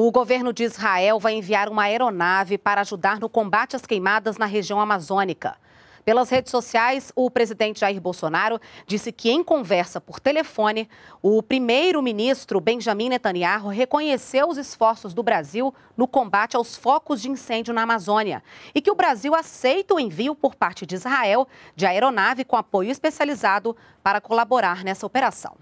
O governo de Israel vai enviar uma aeronave para ajudar no combate às queimadas na região amazônica. Pelas redes sociais, o presidente Jair Bolsonaro disse que, em conversa por telefone, o primeiro-ministro Benjamin Netanyahu reconheceu os esforços do Brasil no combate aos focos de incêndio na Amazônia e que o Brasil aceita o envio por parte de Israel de aeronave com apoio especializado para colaborar nessa operação.